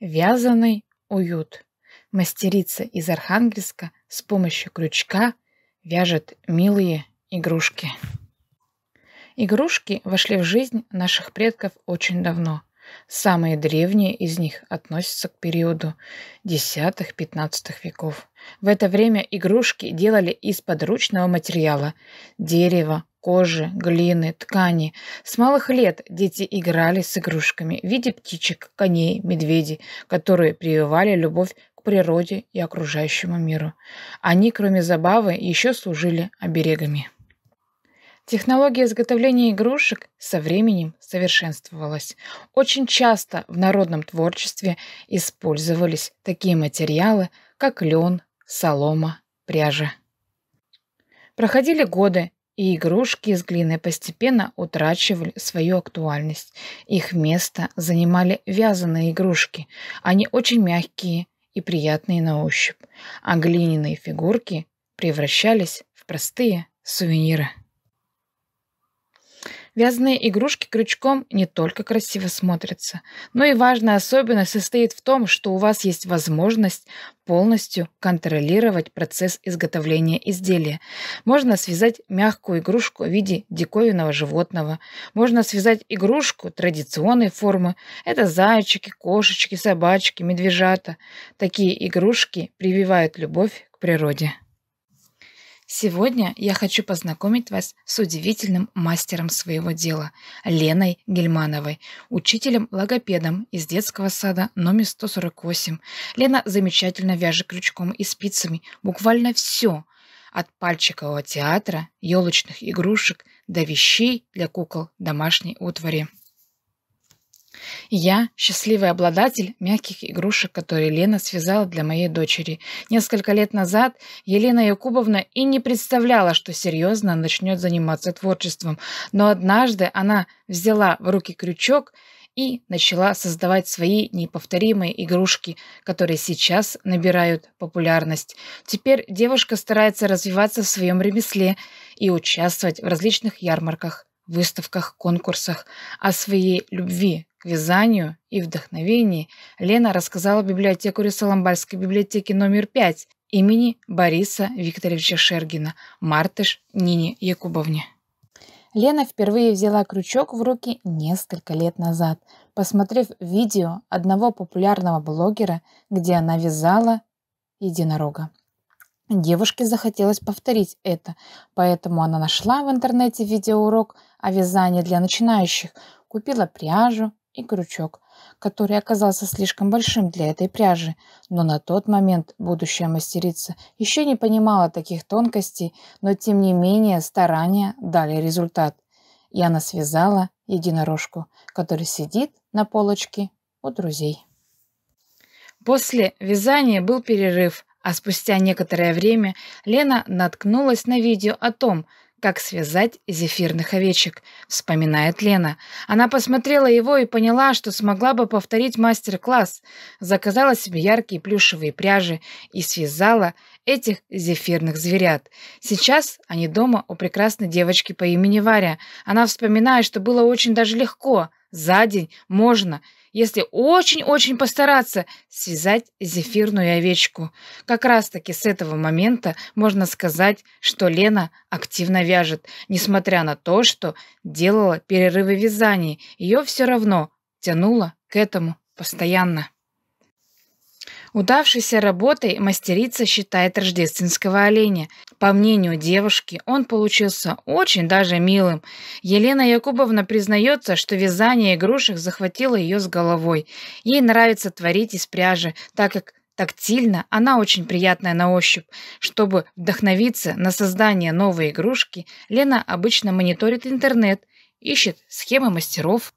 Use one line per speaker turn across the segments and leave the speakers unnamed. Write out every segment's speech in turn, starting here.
Вязаный уют. Мастерица из Архангельска с помощью крючка вяжет милые игрушки. Игрушки вошли в жизнь наших предков очень давно – Самые древние из них относятся к периоду X-XV веков. В это время игрушки делали из подручного материала – дерева, кожи, глины, ткани. С малых лет дети играли с игрушками в виде птичек, коней, медведей, которые прививали любовь к природе и окружающему миру. Они, кроме забавы, еще служили оберегами. Технология изготовления игрушек со временем совершенствовалась. Очень часто в народном творчестве использовались такие материалы, как лен, солома, пряжа. Проходили годы, и игрушки из глины постепенно утрачивали свою актуальность. Их место занимали вязаные игрушки. Они очень мягкие и приятные на ощупь, а глиняные фигурки превращались в простые сувениры. Вязаные игрушки крючком не только красиво смотрятся, но и важная особенность состоит в том, что у вас есть возможность полностью контролировать процесс изготовления изделия. Можно связать мягкую игрушку в виде диковинного животного. Можно связать игрушку традиционной формы. Это зайчики, кошечки, собачки, медвежата. Такие игрушки прививают любовь к природе. Сегодня я хочу познакомить вас с удивительным мастером своего дела – Леной Гельмановой, учителем-логопедом из детского сада номер 148. Лена замечательно вяжет крючком и спицами буквально все – от пальчикового театра, елочных игрушек до вещей для кукол домашней утвари. Я – счастливый обладатель мягких игрушек, которые Лена связала для моей дочери. Несколько лет назад Елена Якубовна и не представляла, что серьезно начнет заниматься творчеством, но однажды она взяла в руки крючок и начала создавать свои неповторимые игрушки, которые сейчас набирают популярность. Теперь девушка старается развиваться в своем ремесле и участвовать в различных ярмарках – выставках, конкурсах. О своей любви к вязанию и вдохновении Лена рассказала библиотекарю Соломбальской библиотеки номер 5 имени Бориса Викторовича Шергина, Мартыш Нине Якубовне. Лена впервые взяла крючок в руки несколько лет назад, посмотрев видео одного популярного блогера, где она вязала единорога. Девушке захотелось повторить это, поэтому она нашла в интернете видеоурок о вязании для начинающих, купила пряжу и крючок, который оказался слишком большим для этой пряжи, но на тот момент будущая мастерица еще не понимала таких тонкостей, но тем не менее старания дали результат. И она связала единорожку, который сидит на полочке у друзей. После вязания был перерыв, а спустя некоторое время Лена наткнулась на видео о том, как связать зефирных овечек, вспоминает Лена. Она посмотрела его и поняла, что смогла бы повторить мастер-класс. Заказала себе яркие плюшевые пряжи и связала этих зефирных зверят. Сейчас они дома у прекрасной девочки по имени Варя. Она вспоминает, что было очень даже легко. За день можно если очень-очень постараться, связать зефирную овечку. Как раз-таки с этого момента можно сказать, что Лена активно вяжет, несмотря на то, что делала перерывы в вязании. Ее все равно тянуло к этому постоянно. Удавшейся работой мастерица считает рождественского оленя. По мнению девушки, он получился очень даже милым. Елена Якубовна признается, что вязание игрушек захватило ее с головой. Ей нравится творить из пряжи, так как тактильно, она очень приятная на ощупь. Чтобы вдохновиться на создание новой игрушки, Лена обычно мониторит интернет, ищет схемы мастеров,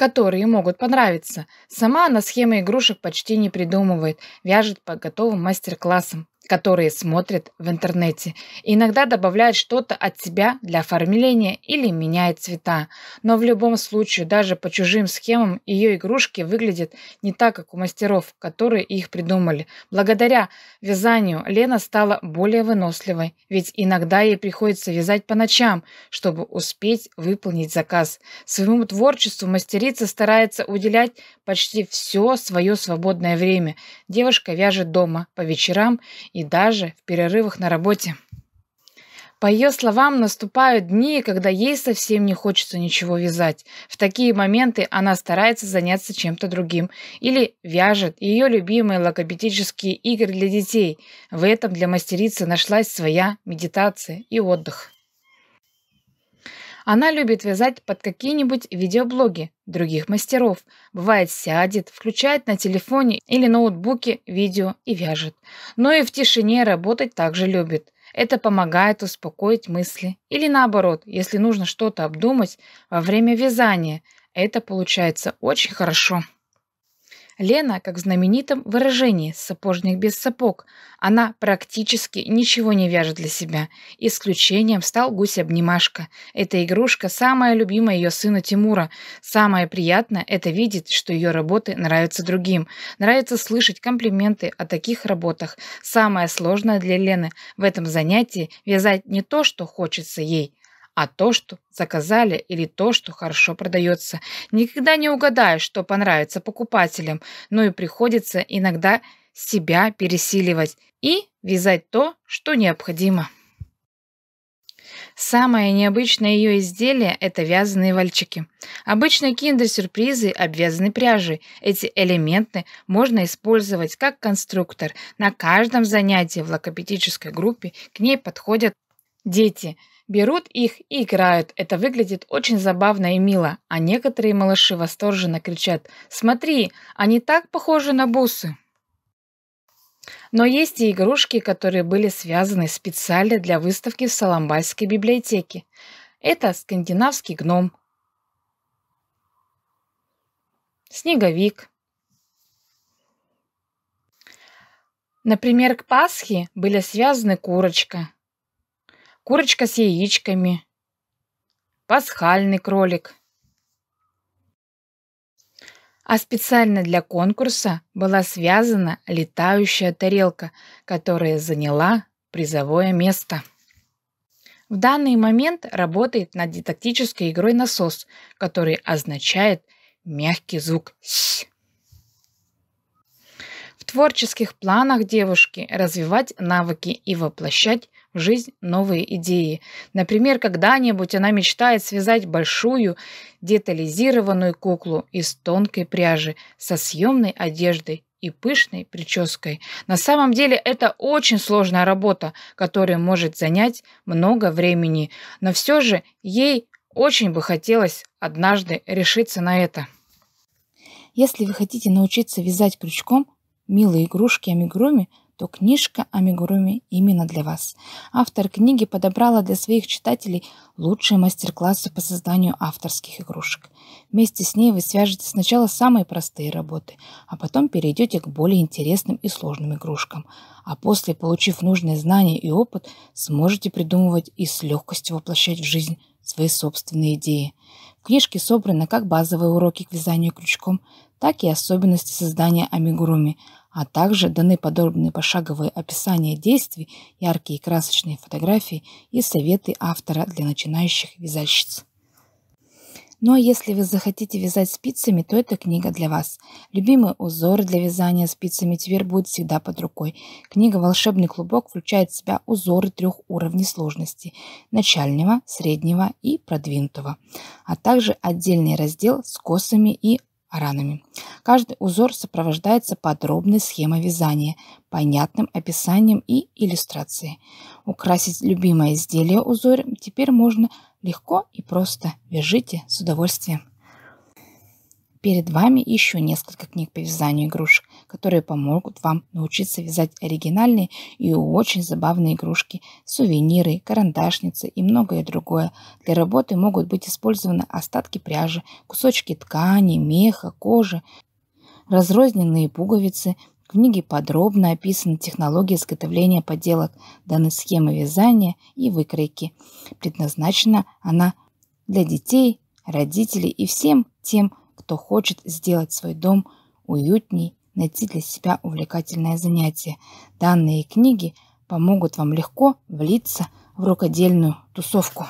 которые могут понравиться. Сама она схемы игрушек почти не придумывает, вяжет по готовым мастер-классам которые смотрят в интернете. иногда добавляет что-то от себя для оформления или меняет цвета. Но в любом случае, даже по чужим схемам, ее игрушки выглядят не так, как у мастеров, которые их придумали. Благодаря вязанию Лена стала более выносливой, ведь иногда ей приходится вязать по ночам, чтобы успеть выполнить заказ. Своему творчеству мастерица старается уделять почти все свое свободное время. Девушка вяжет дома по вечерам и и даже в перерывах на работе. По ее словам, наступают дни, когда ей совсем не хочется ничего вязать. В такие моменты она старается заняться чем-то другим или вяжет ее любимые логопедические игры для детей. В этом для мастерицы нашлась своя медитация и отдых. Она любит вязать под какие-нибудь видеоблоги других мастеров. Бывает, сядет, включает на телефоне или ноутбуке видео и вяжет. Но и в тишине работать также любит. Это помогает успокоить мысли. Или наоборот, если нужно что-то обдумать во время вязания, это получается очень хорошо. Лена, как в знаменитом выражении «сапожник без сапог», она практически ничего не вяжет для себя. Исключением стал гусь-обнимашка. Эта игрушка самая любимая ее сына Тимура. Самое приятное – это видеть, что ее работы нравятся другим. Нравится слышать комплименты о таких работах. Самое сложное для Лены в этом занятии – вязать не то, что хочется ей – а то, что заказали, или то, что хорошо продается. Никогда не угадаешь, что понравится покупателям, но ну и приходится иногда себя пересиливать и вязать то, что необходимо. Самое необычное ее изделие – это вязаные вальчики. Обычно киндер-сюрпризы обвязаны пряжей. Эти элементы можно использовать как конструктор. На каждом занятии в логопедической группе к ней подходят дети – Берут их и играют. Это выглядит очень забавно и мило. А некоторые малыши восторженно кричат «Смотри, они так похожи на бусы!» Но есть и игрушки, которые были связаны специально для выставки в Соломбайской библиотеке. Это скандинавский гном, снеговик. Например, к Пасхе были связаны курочка, курочка с яичками, пасхальный кролик. А специально для конкурса была связана летающая тарелка, которая заняла призовое место. В данный момент работает над дидактической игрой насос, который означает мягкий звук «с». В творческих планах девушки развивать навыки и воплощать жизнь новые идеи. Например, когда-нибудь она мечтает связать большую детализированную куклу из тонкой пряжи со съемной одеждой и пышной прической. На самом деле это очень сложная работа, которая может занять много времени, но все же ей очень бы хотелось однажды решиться на это. Если вы хотите научиться вязать крючком милые игрушки амигуруми, то книжка о Мигуруме именно для вас. Автор книги подобрала для своих читателей лучшие мастер-классы по созданию авторских игрушек. Вместе с ней вы свяжете сначала самые простые работы, а потом перейдете к более интересным и сложным игрушкам. А после, получив нужные знания и опыт, сможете придумывать и с легкостью воплощать в жизнь свои собственные идеи. В книжке собраны как базовые уроки к вязанию крючком, так и особенности создания амигуруми, а также даны подробные пошаговые описания действий, яркие и красочные фотографии и советы автора для начинающих вязальщиц. Ну а если вы захотите вязать спицами, то эта книга для вас. Любимый узор для вязания спицами теперь будет всегда под рукой. Книга «Волшебный клубок» включает в себя узоры трех уровней сложности – начального, среднего и продвинутого, а также отдельный раздел с косами и ранами. Каждый узор сопровождается подробной схемой вязания, понятным описанием и иллюстрацией. Украсить любимое изделие узором теперь можно легко и просто. Вяжите с удовольствием. Перед вами еще несколько книг по вязанию игрушек, которые помогут вам научиться вязать оригинальные и очень забавные игрушки, сувениры, карандашницы и многое другое. Для работы могут быть использованы остатки пряжи, кусочки ткани, меха, кожи, разрозненные пуговицы. В книге подробно описаны технологии изготовления поделок, даны схемы вязания и выкройки. Предназначена она для детей, родителей и всем тем, кто хочет сделать свой дом уютней, найти для себя увлекательное занятие. Данные книги помогут вам легко влиться в рукодельную тусовку.